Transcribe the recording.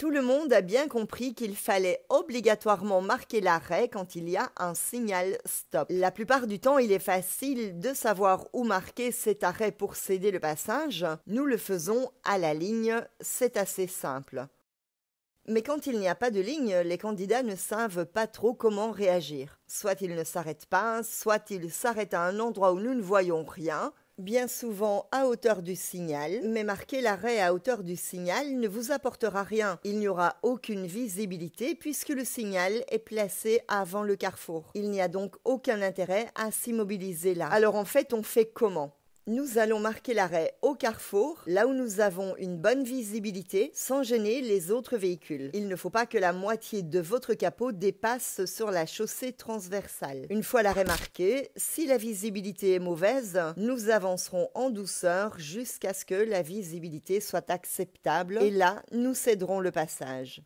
Tout le monde a bien compris qu'il fallait obligatoirement marquer l'arrêt quand il y a un signal stop. La plupart du temps, il est facile de savoir où marquer cet arrêt pour céder le passage. Nous le faisons à la ligne, c'est assez simple. Mais quand il n'y a pas de ligne, les candidats ne savent pas trop comment réagir. Soit ils ne s'arrêtent pas, soit ils s'arrêtent à un endroit où nous ne voyons rien, bien souvent à hauteur du signal, mais marquer l'arrêt à hauteur du signal ne vous apportera rien. Il n'y aura aucune visibilité puisque le signal est placé avant le carrefour. Il n'y a donc aucun intérêt à s'immobiliser là. Alors en fait, on fait comment nous allons marquer l'arrêt au carrefour, là où nous avons une bonne visibilité, sans gêner les autres véhicules. Il ne faut pas que la moitié de votre capot dépasse sur la chaussée transversale. Une fois l'arrêt marqué, si la visibilité est mauvaise, nous avancerons en douceur jusqu'à ce que la visibilité soit acceptable et là, nous céderons le passage.